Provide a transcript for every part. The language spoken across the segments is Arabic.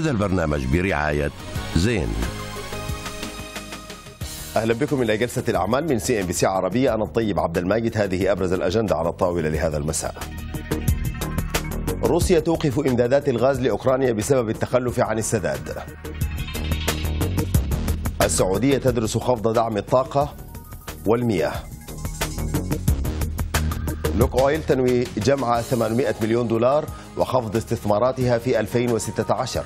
هذا البرنامج برعاية زين اهلا بكم الى جلسه الاعمال من سي ام بي سي عربيه انا الطيب عبد الماجد هذه ابرز الاجنده على الطاوله لهذا المساء. روسيا توقف امدادات الغاز لاوكرانيا بسبب التخلف عن السداد. السعوديه تدرس خفض دعم الطاقه والمياه. لوك اويل تنوي جمع 800 مليون دولار وخفض استثماراتها في 2016.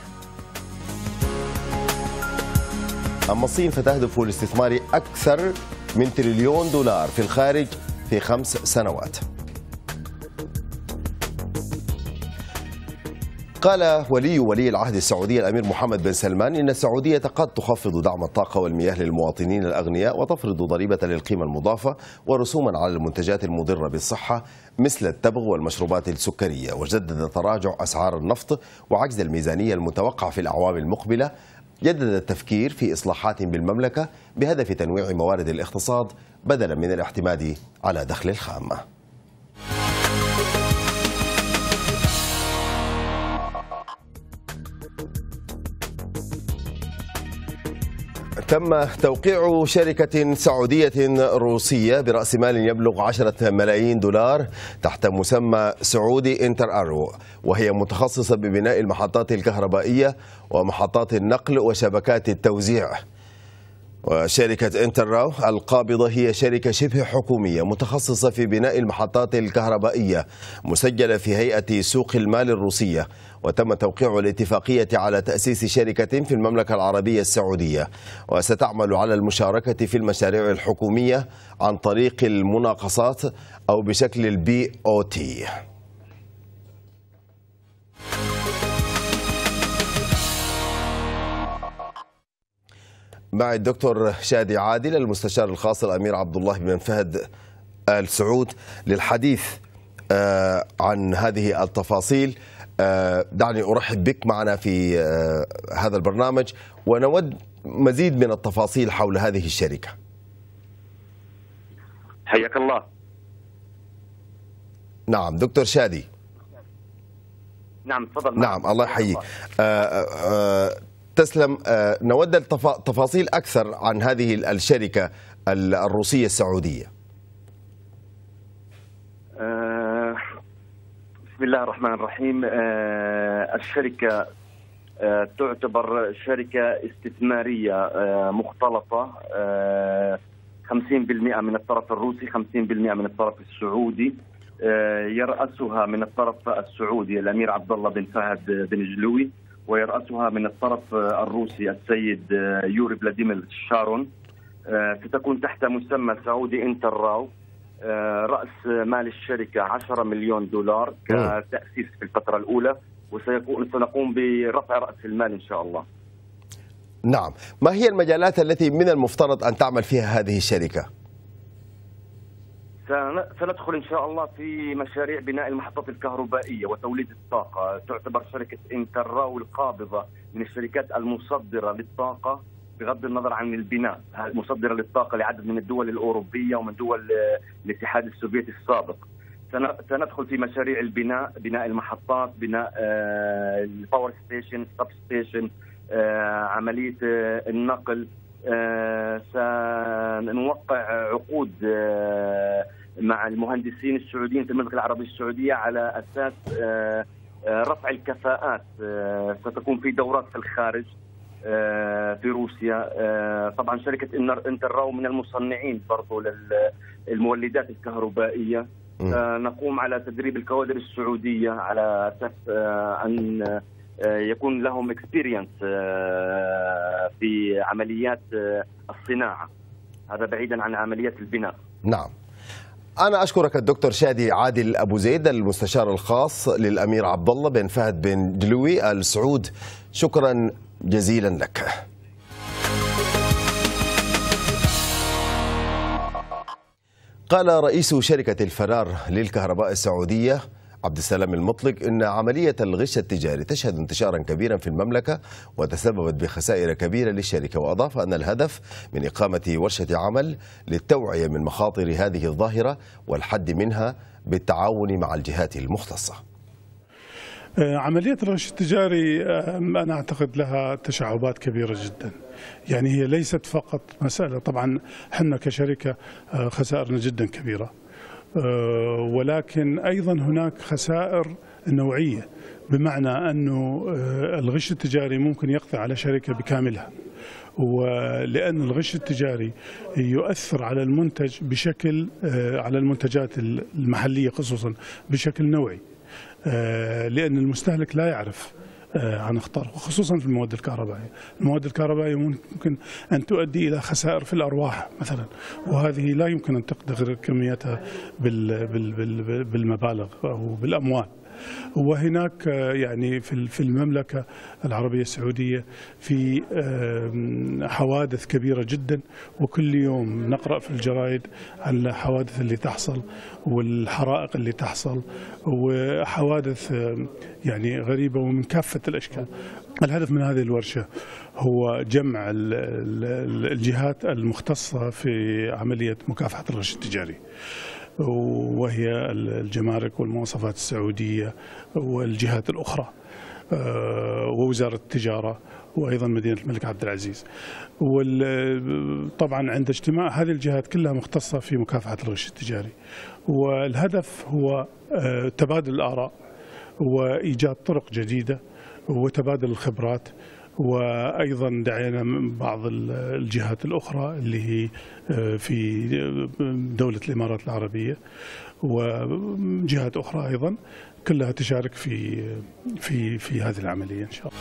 أما الصين فتهدف لاستثمار أكثر من تريليون دولار في الخارج في خمس سنوات قال ولي ولي العهد السعودي الامير محمد بن سلمان ان السعوديه قد تخفض دعم الطاقه والمياه للمواطنين الاغنياء وتفرض ضريبه للقيمه المضافه ورسوما على المنتجات المضره بالصحه مثل التبغ والمشروبات السكريه وجدد تراجع اسعار النفط وعجز الميزانيه المتوقع في الاعوام المقبله جدد التفكير في إصلاحات بالمملكة بهدف تنويع موارد الاقتصاد بدلا من الاعتماد على دخل الخامة تم توقيع شركة سعودية روسية برأس مال يبلغ 10 ملايين دولار تحت مسمى سعودي انتر ارو وهي متخصصة ببناء المحطات الكهربائية ومحطات النقل وشبكات التوزيع وشركة انترراو القابضة هي شركة شبه حكومية متخصصة في بناء المحطات الكهربائية مسجلة في هيئة سوق المال الروسية وتم توقيع الاتفاقية على تأسيس شركة في المملكة العربية السعودية وستعمل على المشاركة في المشاريع الحكومية عن طريق المناقصات أو بشكل البي أو تي مع الدكتور شادي عادل المستشار الخاص الامير عبد الله بن فهد ال سعود للحديث آه، عن هذه التفاصيل آه، دعني ارحب بك معنا في آه، هذا البرنامج ونود مزيد من التفاصيل حول هذه الشركه. حياك الله. نعم دكتور شادي. نعم تفضل نعم الله يحييك تسلم آه، نود تفاصيل أكثر عن هذه الشركة الروسية السعودية آه، بسم الله الرحمن الرحيم آه، الشركة تعتبر شركة استثمارية مختلطة 50% من الطرف الروسي 50% من الطرف السعودي يرأسها من الطرف السعودي الأمير عبد الله بن فهد بن جلوي ويرأسها من الطرف الروسي السيد آه، يوري فلاديمير شارون آه، ستكون تحت مسمى سعودي انتر راو آه، رأس مال الشركة 10 مليون دولار كتأسيس في الفترة الأولى وسيكون سنقوم برفع رأس المال إن شاء الله نعم ما هي المجالات التي من المفترض أن تعمل فيها هذه الشركة؟ سندخل ان شاء الله في مشاريع بناء المحطات الكهربائيه وتوليد الطاقه، تعتبر شركه راو القابضه من الشركات المصدره للطاقه بغض النظر عن البناء، مصدره للطاقه لعدد من الدول الاوروبيه ومن دول الاتحاد السوفيتي السابق. سندخل في مشاريع البناء، بناء المحطات، بناء الباور ستيشن، سب ستيشن، آه، عمليه آه، النقل آه، سنوقع عقود مع المهندسين السعوديين في المملكه العربيه السعوديه على اساس رفع الكفاءات ستكون في دورات في الخارج في روسيا طبعا شركه انتر من المصنعين برضو للمولدات الكهربائيه نقوم على تدريب الكوادر السعوديه على اساس ان آه، يكون لهم اكسبيرينس آه، في عمليات آه، الصناعه هذا بعيدا عن عمليات البناء نعم أنا أشكرك الدكتور شادي عادل أبو زيد المستشار الخاص للأمير عبد الله بن فهد بن دلوي آل سعود شكرا جزيلا لك قال رئيس شركة الفرار للكهرباء السعودية عبد السلام المطلق أن عملية الغش التجاري تشهد انتشارا كبيرا في المملكة وتسببت بخسائر كبيرة للشركة وأضاف أن الهدف من إقامة ورشة عمل للتوعية من مخاطر هذه الظاهرة والحد منها بالتعاون مع الجهات المختصة آه، عملية الغش التجاري آه، أنا أعتقد لها تشعبات كبيرة جدا يعني هي ليست فقط مسألة طبعا حنا كشركة آه، خسائرنا جدا كبيرة آه، ولكن أيضا هناك خسائر نوعية بمعنى أنه آه، الغش التجاري ممكن يقضي على شركة بكاملها ولأن الغش التجاري يؤثر على المنتج بشكل آه، على المنتجات المحلية خصوصا بشكل نوعي لأن المستهلك لا يعرف آه، عن خصوصا في المواد الكهربائية المواد الكهربائية ممكن أن تؤدي إلى خسائر في الأرواح مثلا وهذه لا يمكن أن تقدر كميتها بالمبالغ أو بالأموال وهناك آه، يعني في المملكة العربية السعودية في حوادث كبيرة جدا وكل يوم نقرأ في الجرائد عن الحوادث اللي تحصل والحرائق اللي تحصل وحوادث يعني غريبة ومن كافة الأشكال الهدف من هذه الورشة هو جمع الجهات المختصة في عملية مكافحة الغش التجاري وهي الجمارك والمواصفات السعودية والجهات الأخرى آه، ووزارة التجارة وايضا مدينه الملك عبد العزيز. وطبعا عند اجتماع هذه الجهات كلها مختصه في مكافحه الغش التجاري. والهدف هو آه، تبادل الاراء وايجاد طرق جديده وتبادل الخبرات وايضا دعينا من بعض الجهات الاخرى اللي هي آه، في آه، دوله الامارات العربيه وجهات اخرى ايضا كلها تشارك في آه، في في هذه العمليه ان شاء الله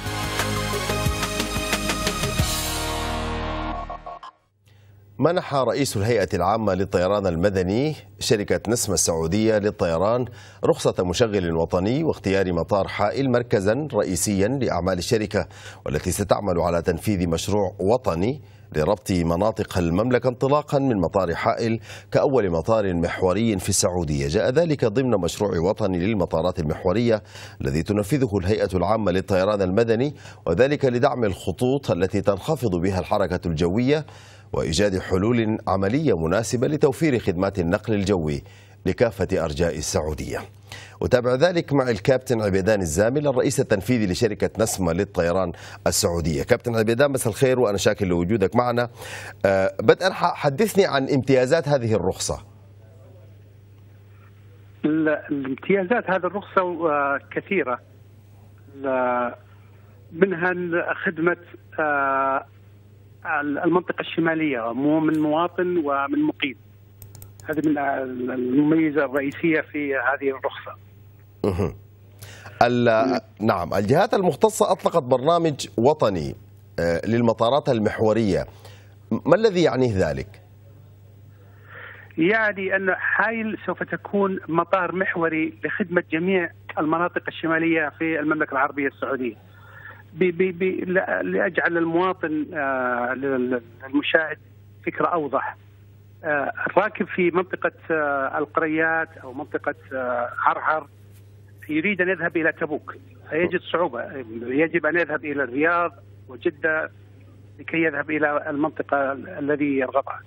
منح رئيس الهيئة العامة للطيران المدني شركة نسمة السعودية للطيران رخصة مشغل وطني واختيار مطار حائل مركزا رئيسيا لأعمال الشركة والتي ستعمل على تنفيذ مشروع وطني لربط مناطق المملكة انطلاقا من مطار حائل كأول مطار محوري في السعودية جاء ذلك ضمن مشروع وطني للمطارات المحورية الذي تنفذه الهيئة العامة للطيران المدني وذلك لدعم الخطوط التي تنخفض بها الحركة الجوية وإيجاد حلول عملية مناسبة لتوفير خدمات النقل الجوي لكافة أرجاء السعودية وتابع ذلك مع الكابتن عبيدان الزامل الرئيس التنفيذي لشركة نسمة للطيران السعودية كابتن عبيدان مساء الخير وأنا شاكر لوجودك معنا آه، بدءا حدثني عن امتيازات هذه الرخصة الامتيازات هذه الرخصة آه، كثيرة منها خدمة آه، المنطقه الشماليه من مواطن ومن مقيم هذه من المميزه الرئيسيه في هذه الرخصه. نعم الجهات المختصه اطلقت برنامج وطني آه، للمطارات المحوريه. ما الذي يعنيه ذلك؟ يعني ان حايل سوف تكون مطار محوري لخدمه جميع المناطق الشماليه في المملكه العربيه السعوديه. بي بي بي لاجعل المواطن المشاهد آه، فكره اوضح آه، الراكب في منطقه آه، القريات او منطقه عرعر يريد ان يذهب الى تبوك فيجد صعوبه يجب ان يذهب الى الرياض وجده لكي يذهب الى المنطقه الذي يرغبها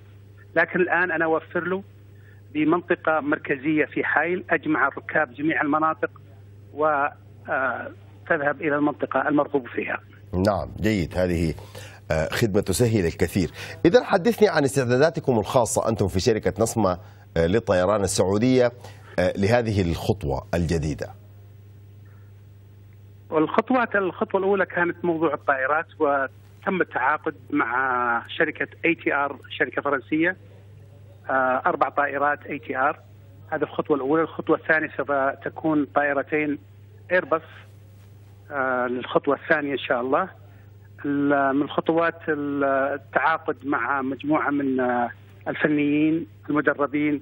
لكن الان انا اوفر له بمنطقه مركزيه في حائل اجمع الركاب جميع المناطق و تذهب إلى المنطقة المرغوب فيها نعم جيد هذه آه، خدمة تسهل الكثير إذا حدثني عن استعداداتكم الخاصة أنتم في شركة نصمة آه، للطيران السعودية آه، لهذه الخطوة الجديدة الخطوات الخطوة الأولى كانت موضوع الطائرات وتم التعاقد مع شركة اي تي ار شركة فرنسية أربع طائرات اي تي ار هذه الخطوة الأولى الخطوة الثانية سوف تكون طائرتين ايرباص آه، للخطوة الثانية إن شاء الله من خطوات التعاقد مع مجموعة من آه، الفنيين المدربين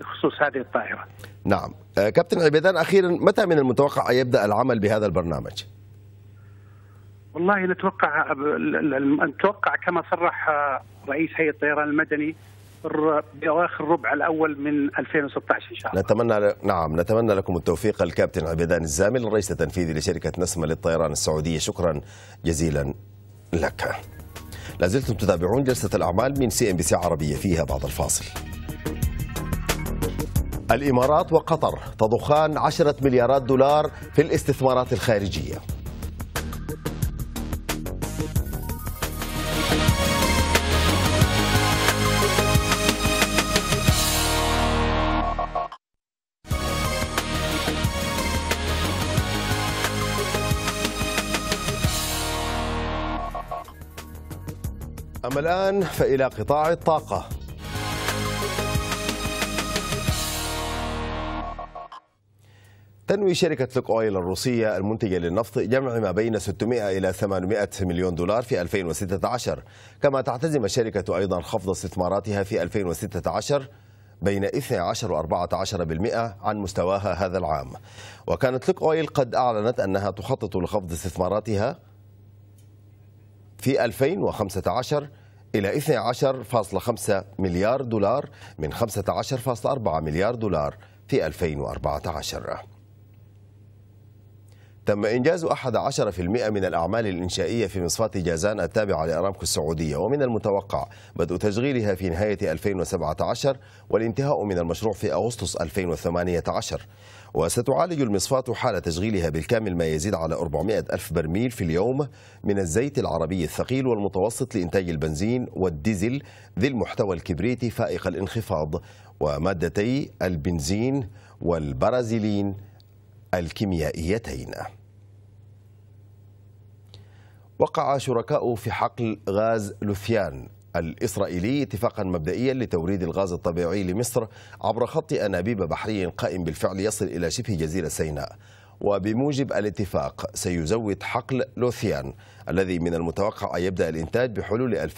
بخصوص هذه الطائرة نعم آه، كابتن عبيدان أخيرا متى من المتوقع أن يبدأ العمل بهذا البرنامج؟ والله نتوقع نتوقع كما صرح رئيس هيئة الطيران المدني بأواخر الربع الأول من 2016 إن شاء الله نتمنى ل... نعم نتمنى لكم التوفيق الكابتن عبيدان الزامل الرئيس التنفيذي لشركة نسمة للطيران السعودية شكرا جزيلا لك لازلتم تتابعون جلسة الأعمال من سي ام بي سي عربية فيها بعد الفاصل الإمارات وقطر تضخان 10 مليارات دولار في الاستثمارات الخارجية أما الآن فإلى قطاع الطاقة تنوي شركة لوك أويل الروسية المنتجة للنفط جمع ما بين 600 إلى 800 مليون دولار في 2016 كما تعتزم الشركة أيضا خفض استثماراتها في 2016 بين 12 و 14% عن مستواها هذا العام وكانت لوك أويل قد أعلنت أنها تخطط لخفض استثماراتها في 2015 إلى 12.5 مليار دولار من 15.4 مليار دولار في 2014 تم إنجاز 11% من الأعمال الإنشائية في مصفاة جازان التابعة لأرامكو السعودية ومن المتوقع بدء تشغيلها في نهاية 2017 والانتهاء من المشروع في أغسطس 2018 وستعالج المصفاة حال تشغيلها بالكامل ما يزيد على 400 ألف برميل في اليوم من الزيت العربي الثقيل والمتوسط لإنتاج البنزين والديزل ذي المحتوى الكبريتي فائق الانخفاض ومادتي البنزين والبرازيلين الكيميائيتين وقع شركاء في حقل غاز لوثيان الإسرائيلي اتفاقا مبدئيا لتوريد الغاز الطبيعي لمصر عبر خط أنابيب بحري قائم بالفعل يصل إلى شبه جزيرة سيناء وبموجب الاتفاق سيزود حقل لوثيان الذي من المتوقع أن يبدأ الإنتاج بحلول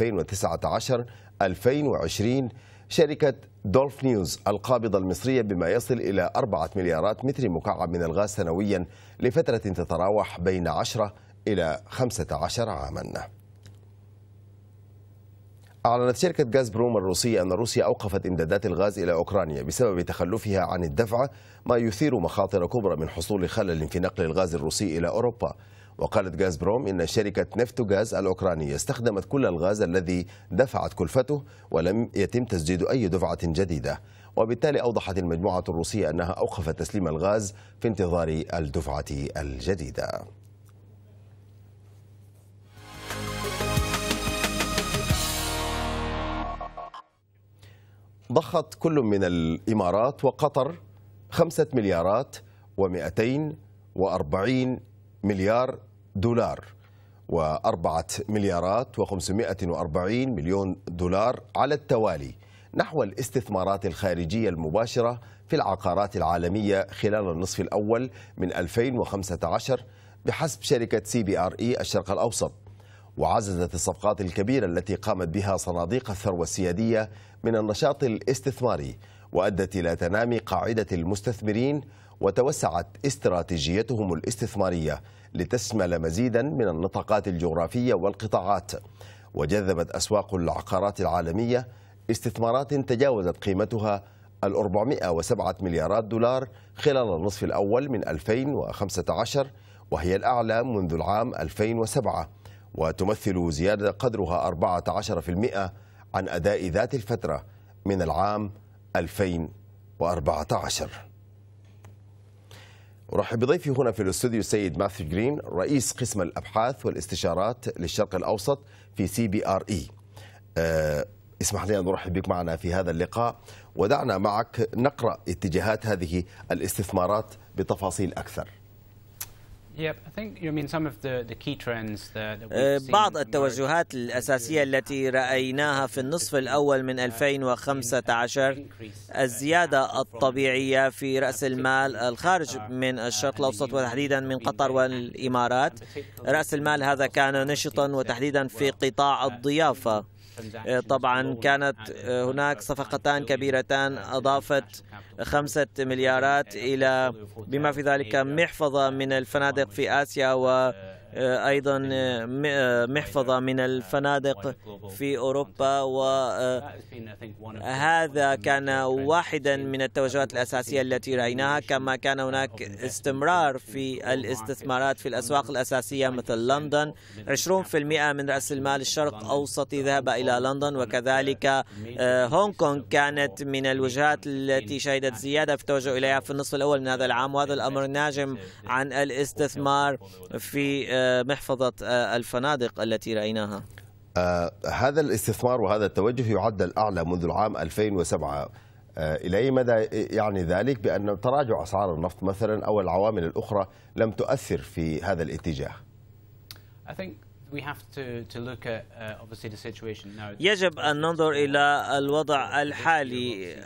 2019-2020 شركة دولف نيوز القابضة المصرية بما يصل إلى 4 مليارات متر مكعب من الغاز سنويا لفترة تتراوح بين 10 إلى 15 عاماً أعلنت شركة غاز بروم الروسية أن روسيا أوقفت إمدادات الغاز إلى أوكرانيا بسبب تخلفها عن الدفع ما يثير مخاطر كبرى من حصول خلل في نقل الغاز الروسي إلى أوروبا وقالت غاز بروم إن شركة نفت غاز الأوكرانية استخدمت كل الغاز الذي دفعت كلفته ولم يتم تسديد أي دفعة جديدة وبالتالي أوضحت المجموعة الروسية أنها أوقفت تسليم الغاز في انتظار الدفعة الجديدة ضخت كل من الإمارات وقطر خمسة مليارات ومئتين وأربعين مليار دولار وأربعة مليارات وخمسمائة وأربعين مليون دولار على التوالي نحو الاستثمارات الخارجية المباشرة في العقارات العالمية خلال النصف الأول من 2015 بحسب شركة سي بي آر إي الشرق الأوسط وعززت الصفقات الكبيرة التي قامت بها صناديق الثروة السيادية من النشاط الاستثماري وأدت إلى تنامي قاعدة المستثمرين وتوسعت استراتيجيتهم الاستثمارية لتشمل مزيدا من النطاقات الجغرافية والقطاعات وجذبت أسواق العقارات العالمية استثمارات تجاوزت قيمتها ال 407 مليارات دولار خلال النصف الأول من 2015 وهي الأعلى منذ العام 2007 وتمثل زيادة قدرها 14% عن أداء ذات الفترة من العام 2014 أرحب بضيفي هنا في الاستوديو السيد ماثيو جرين رئيس قسم الأبحاث والاستشارات للشرق الأوسط في سي بي آر إي آه، اسمح لي أن أرحب بك معنا في هذا اللقاء ودعنا معك نقرأ اتجاهات هذه الاستثمارات بتفاصيل أكثر Uh, بعض التوجهات الأساسية التي رأيناها في النصف الأول من 2015 uh, uh, الزيادة الطبيعية في رأس المال الخارج من الشرق الأوسط وتحديدا من قطر والإمارات رأس المال هذا كان نشطا وتحديدا في قطاع الضيافة آه، طبعا كانت آه، هناك صفقتان كبيرتان أضافت آه، خمسة مليارات إلى بما في ذلك محفظة من الفنادق في آسيا و آه، ايضا آه، آه، محفظه من الفنادق في اوروبا وهذا كان واحدا من التوجهات الاساسيه التي رايناها كما كان هناك استمرار في الاستثمارات في الاسواق الاساسيه مثل لندن 20% من راس المال الشرق اوسطي ذهب الى لندن وكذلك هونغ كونغ كانت من الوجهات التي شهدت زياده في التوجه اليها في النصف الاول من هذا العام وهذا الامر ناجم عن الاستثمار في محفظة آه، الفنادق التي رأيناها آه، هذا الاستثمار وهذا التوجه يعد الأعلى منذ العام 2007 آه، إلى أي مدى يعني ذلك بأن تراجع أسعار النفط مثلا أو العوامل الأخرى لم تؤثر في هذا الاتجاه I think Uh, يجب أن ننظر uh, إلى الوضع الحالي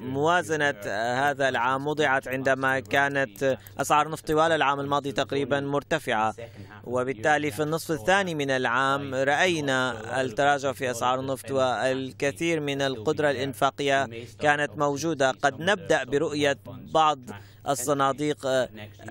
موازنة آه، هذا العام وضعت عندما كانت أسعار النفط طوال العام الماضي تقريبا مرتفعة وبالتالي في النصف الثاني من العام رأينا التراجع في أسعار النفط والكثير من القدرة الإنفاقية كانت موجودة قد نبدأ برؤية بعض الصناديق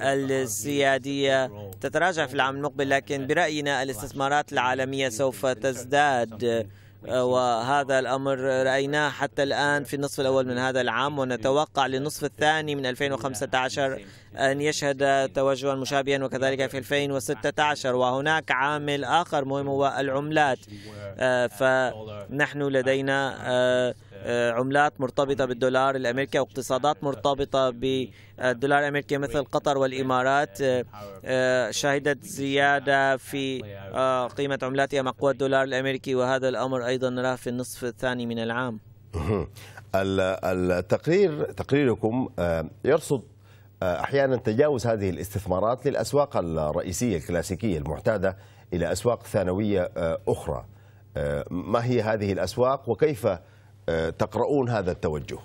السيادية تتراجع في العام المقبل لكن برأينا الاستثمارات العالمية سوف تزداد وهذا الأمر رأيناه حتى الآن في النصف الأول من هذا العام ونتوقع للنصف الثاني من 2015 أن يشهد توجها مشابها وكذلك في 2016 وهناك عامل آخر مهم هو العملات آه، فنحن لدينا آه، آه، عملات مرتبطة بالدولار الأمريكي واقتصادات مرتبطة بالدولار الأمريكي مثل قطر والإمارات آه، آه، شهدت زيادة في قيمة عملاتها مع قوة الدولار الأمريكي وهذا الأمر أيضا نراه في النصف الثاني من العام التقرير تقريركم يرصد احيانا تجاوز هذه الاستثمارات للاسواق الرئيسيه الكلاسيكيه المعتاده الى اسواق ثانويه اخرى ما هي هذه الاسواق وكيف تقرؤون هذا التوجه؟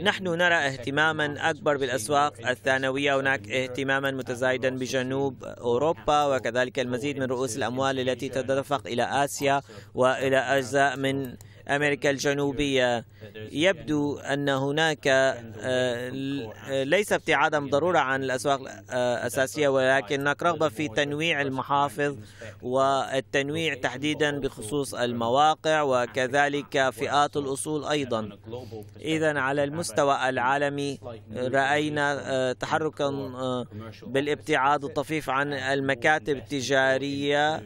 نحن نرى اهتماما أكبر بالأسواق الثانوية هناك اهتماما متزايدا بجنوب أوروبا وكذلك المزيد من رؤوس الأموال التي تتدفق إلى آسيا وإلى أجزاء من أمريكا الجنوبية يبدو أن هناك آه، ليس ابتعادا ضرورة عن الأسواق الأساسية ولكن هناك رغبة في تنويع المحافظ والتنويع تحديدا بخصوص المواقع وكذلك فئات الأصول أيضا إذا على المستوى العالمي رأينا آه، تحركا آه، بالابتعاد الطفيف عن المكاتب التجارية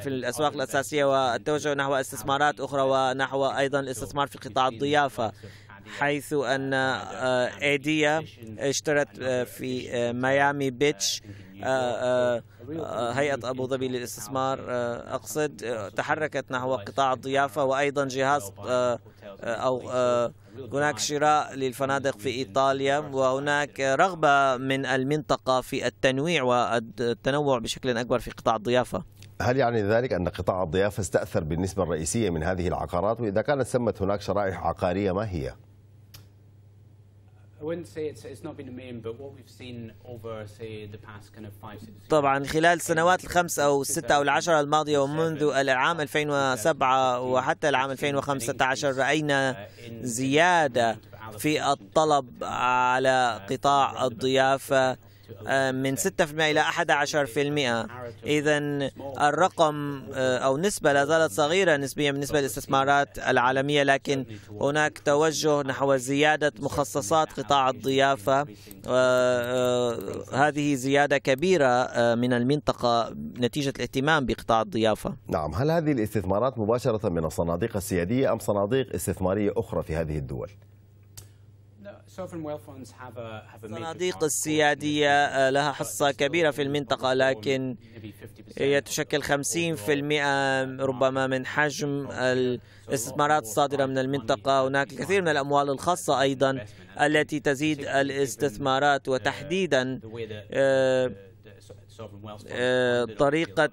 في الأسواق الأساسية والتوجه نحو استثمارات أخرى ونحو نحو أيضا الاستثمار في قطاع الضيافة حيث أن آه، إيديا اشترت آه، في آه، ميامي بيتش هيئة أبو ظبي للاستثمار أقصد تحركت نحو قطاع الضيافة وأيضا جهاز أو هناك شراء للفنادق في إيطاليا وهناك رغبة من المنطقة في التنويع والتنوع بشكل أكبر في قطاع الضيافة هل يعني ذلك أن قطاع الضيافة استأثر بالنسبة الرئيسية من هذه العقارات وإذا كانت ثمت هناك شرائح عقارية ما هي؟ طبعا خلال السنوات الخمس أو الستة أو العشرة الماضية ومنذ العام 2007 وحتى العام 2015 رأينا uh, زيادة في الطلب على قطاع uh, الضيافة آه، من 6% إلى 11% إذا الرقم آه، أو نسبة لا زالت صغيرة نسبيا بالنسبة للاستثمارات العالمية لكن هناك توجه نحو زيادة مخصصات قطاع الضيافة آه، هذه زيادة كبيرة من المنطقة نتيجة الاهتمام بقطاع الضيافة نعم هل هذه الاستثمارات مباشرة من الصناديق السيادية أم صناديق استثمارية أخرى في هذه الدول؟ الصناديق السيادية آه، لها حصة كبيرة في المنطقة لكن هي تشكل 50% ربما من حجم الاستثمارات الصادرة من المنطقة هناك الكثير من الأموال الخاصة أيضا التي تزيد الاستثمارات uh, وتحديدا آه، طريقة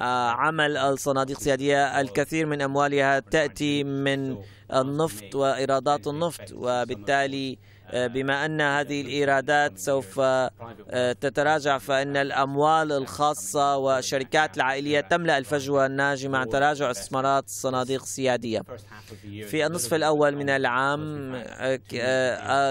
آه، عمل الصناديق السيادية الكثير من أموالها تأتي من النفط وإيرادات النفط وبالتالي آه، بما أن هذه الإيرادات سوف تتراجع فإن الأموال الخاصة والشركات العائلية تملأ الفجوة الناجمة عن تراجع استثمارات الصناديق السيادية في النصف الأول من العام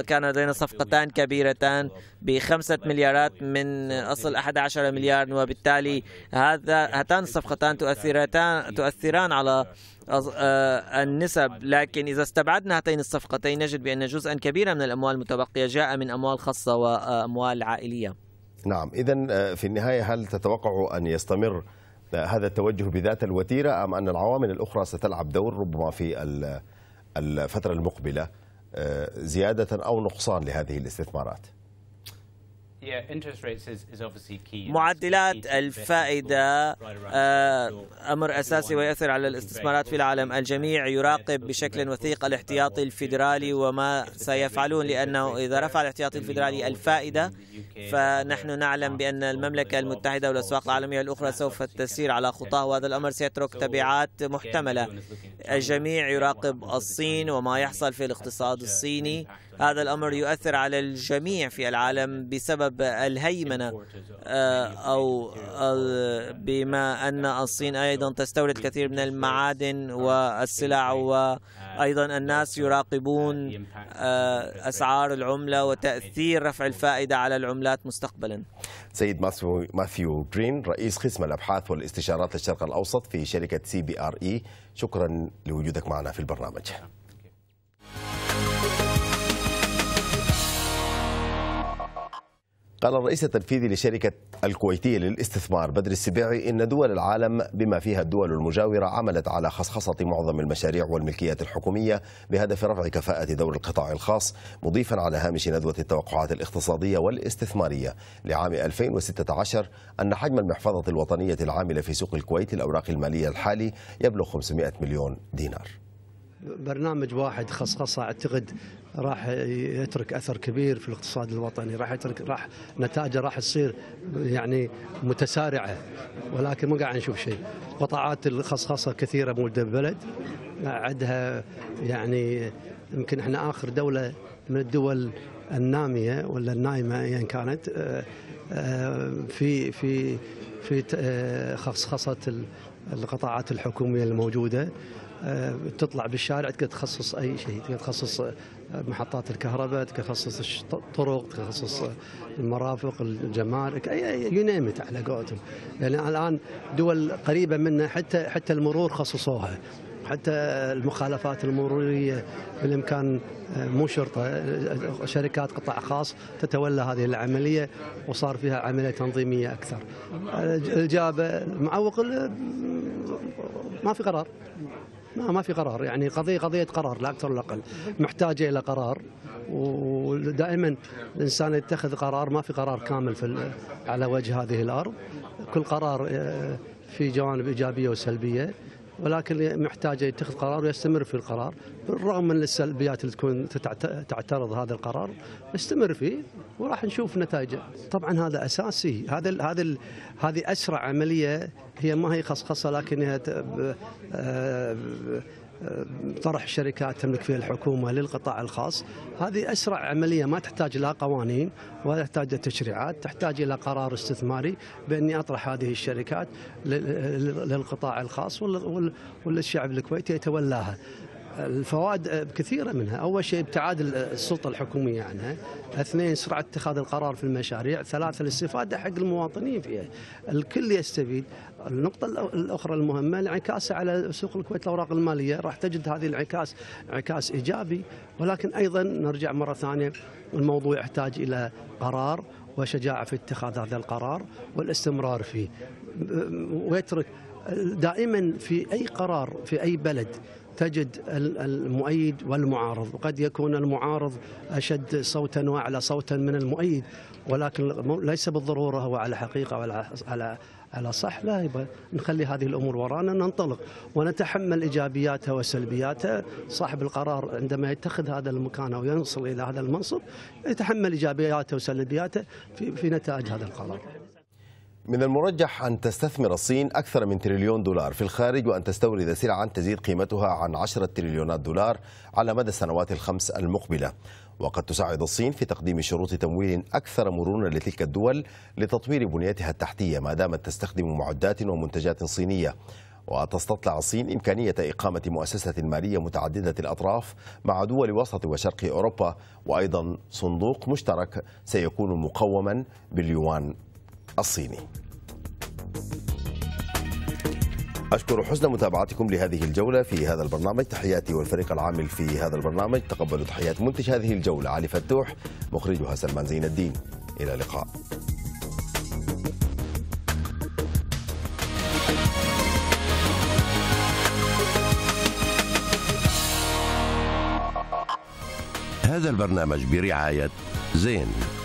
كان لدينا صفقتان كبيرتان بخمسة مليارات من أصل 11 مليار وبالتالي هذا هاتان الصفقتان تؤثرتان تؤثران على آه، النسب لكن إذا استبعدنا هاتين الصفقتين نجد بأن جزءا كبيرا من الأموال المتبقية جاء من أموال خاصة وأموال عائلية نعم إذا آه، في النهاية هل تتوقع أن يستمر آه، هذا التوجه بذات الوتيرة أم أن العوامل الأخرى ستلعب دور ربما في الفترة المقبلة زيادة أو نقصان لهذه الاستثمارات؟ معدلات الفائدة آه، أمر أساسي ويأثر على الاستثمارات في العالم الجميع يراقب بشكل وثيق الاحتياطي الفيدرالي وما سيفعلون لأنه إذا رفع الاحتياطي الفيدرالي الفائدة فنحن نعلم uh, بأن المملكة المتحدة والأسواق العالمية الأخرى سوف تسير على خطاه وهذا الأمر سيترك تبعات محتملة الجميع يراقب الصين وما يحصل في الاقتصاد الصيني هذا الأمر يؤثر على الجميع في العالم بسبب الهيمنة آه، أو بما أن الصين أيضا تستورد كثير من المعادن والسلع وأيضا الناس يراقبون آه، أسعار العملة وتأثير رفع الفائدة على العملات مستقبلا سيد ماثيو جرين رئيس قسم الأبحاث والاستشارات للشرق الأوسط في شركة سي بي آر إي شكرا لوجودك معنا في البرنامج قال الرئيس التنفيذي لشركة الكويتية للاستثمار بدر السبيعي إن دول العالم بما فيها الدول المجاورة عملت على خصخصة معظم المشاريع والملكيات الحكومية بهدف رفع كفاءة دور القطاع الخاص مضيفا على هامش ندوة التوقعات الاقتصادية والاستثمارية لعام 2016 أن حجم المحفظة الوطنية العاملة في سوق الكويت للأوراق المالية الحالي يبلغ 500 مليون دينار برنامج واحد خصخصه اعتقد راح يترك اثر كبير في الاقتصاد الوطني راح يترك راح نتائجه راح تصير يعني متسارعه ولكن ما قاعد نشوف شيء قطاعات الخصخصه كثيره مولده بالبلد عدها يعني يمكن احنا اخر دوله من الدول الناميه ولا النايمه ايا يعني كانت آه، آه، في في في آه، خصخصه القطاعات الحكوميه الموجوده آه، تطلع بالشارع تقدر تخصص اي شيء تقدر تخصص آه، محطات الكهرباء تقدر تخصص الطرق تخصص آه، المرافق الجمارك يو نيم على قولتهم لان يعني الان دول قريبه منا حتى حتى المرور خصصوها حتى المخالفات المروريه بالامكان مو شرطه شركات قطاع خاص تتولى هذه العمليه وصار فيها عمليه تنظيميه اكثر. الجابه المعوق ما في قرار. ما ما في قرار يعني قضيه قضيه قرار لا اكثر ولا اقل محتاجه الى قرار ودائما الانسان يتخذ قرار ما في قرار كامل في على وجه هذه الارض كل قرار آه، في جوانب ايجابيه وسلبيه ولكن محتاجه يتخذ قرار ويستمر في القرار بالرغم من السلبيات اللي تكون تعترض هذا القرار استمر فيه وراح نشوف نتائجه طبعا هذا اساسي هذا هذا هذه اسرع عمليه هي ما هي خصخصه لكنها طرح شركات تملك فيها الحكومه للقطاع الخاص هذه اسرع عمليه ما تحتاج لا قوانين ولا تحتاج تشريعات تحتاج الى قرار استثماري باني اطرح هذه الشركات للقطاع الخاص وللشعب الكويتي يتولاها الفوائد كثيرة منها أول شيء ابتعاد السلطة الحكومية عنها اثنين سرعة اتخاذ القرار في المشاريع ثلاثة الاستفادة حق المواطنين فيها الكل يستفيد النقطة الأخرى المهمة الانعكاس على سوق الكويت الأوراق المالية راح تجد هذه الانعكاس انعكاس إيجابي ولكن أيضا نرجع مرة ثانية الموضوع يحتاج إلى قرار وشجاعة في اتخاذ هذا القرار والاستمرار فيه ويترك دائما في أي قرار في أي بلد تجد المؤيد والمعارض وقد يكون المعارض أشد صوتا وأعلى صوتا من المؤيد ولكن ليس بالضرورة هو على حقيقة وعلى على على صح لا نخلي هذه الامور ورانا ننطلق ونتحمل ايجابياتها وسلبياتها صاحب القرار عندما يتخذ هذا المكان او ينصل الى هذا المنصب يتحمل ايجابياته وسلبياته في, في نتائج هذا القرار من المرجح أن تستثمر الصين أكثر من تريليون دولار في الخارج وأن تستورد سلعا تزيد قيمتها عن 10 تريليونات دولار على مدى السنوات الخمس المقبلة وقد تساعد الصين في تقديم شروط تمويل أكثر مرونة لتلك الدول لتطوير بنيتها التحتية ما دامت تستخدم معدات ومنتجات صينية وتستطلع الصين إمكانية إقامة مؤسسة مالية متعددة الأطراف مع دول وسط وشرق أوروبا وأيضا صندوق مشترك سيكون مقوما باليوان الصيني نعم. أشكر حسن متابعتكم لهذه الجولة في هذا البرنامج تحياتي والفريق العامل في هذا البرنامج تقبلوا تحيات منتج هذه الجولة علي فتوح مخرجها سلمان زين الدين إلى اللقاء هذا البرنامج برعاية زين